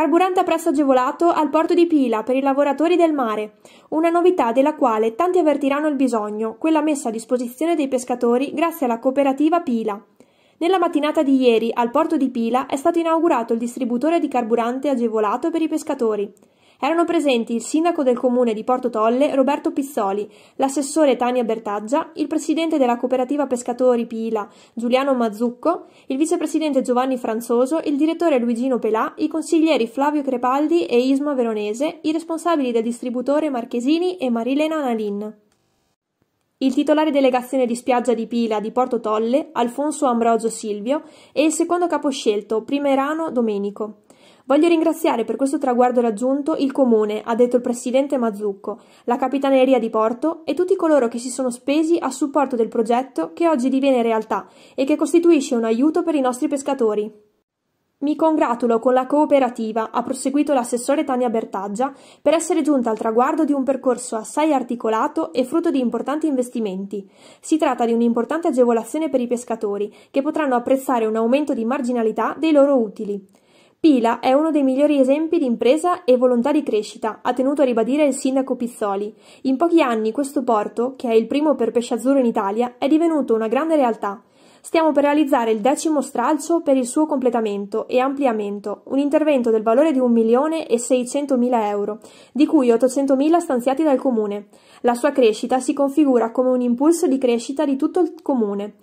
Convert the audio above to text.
Carburante a prezzo agevolato al porto di Pila per i lavoratori del mare, una novità della quale tanti avvertiranno il bisogno, quella messa a disposizione dei pescatori grazie alla cooperativa Pila. Nella mattinata di ieri al porto di Pila è stato inaugurato il distributore di carburante agevolato per i pescatori. Erano presenti il sindaco del comune di Porto Tolle Roberto Pizzoli, l'assessore Tania Bertaggia, il presidente della cooperativa pescatori Pila Giuliano Mazzucco, il vicepresidente Giovanni Franzoso, il direttore Luigino Pelà, i consiglieri Flavio Crepaldi e Isma Veronese, i responsabili del distributore Marchesini e Marilena Analin. Il titolare delegazione di spiaggia di Pila di Porto Tolle, Alfonso Ambrogio Silvio, e il secondo caposcelto, Primerano Domenico. Voglio ringraziare per questo traguardo raggiunto il Comune, ha detto il Presidente Mazzucco, la Capitaneria di Porto e tutti coloro che si sono spesi a supporto del progetto che oggi diviene realtà e che costituisce un aiuto per i nostri pescatori. Mi congratulo con la cooperativa, ha proseguito l'assessore Tania Bertaggia, per essere giunta al traguardo di un percorso assai articolato e frutto di importanti investimenti. Si tratta di un'importante agevolazione per i pescatori, che potranno apprezzare un aumento di marginalità dei loro utili. Pila è uno dei migliori esempi di impresa e volontà di crescita, ha tenuto a ribadire il sindaco Pizzoli. In pochi anni questo porto, che è il primo per pesce azzurro in Italia, è divenuto una grande realtà. Stiamo per realizzare il decimo stralcio per il suo completamento e ampliamento, un intervento del valore di 1 milione e 600 mila euro, di cui 800 mila stanziati dal comune. La sua crescita si configura come un impulso di crescita di tutto il comune.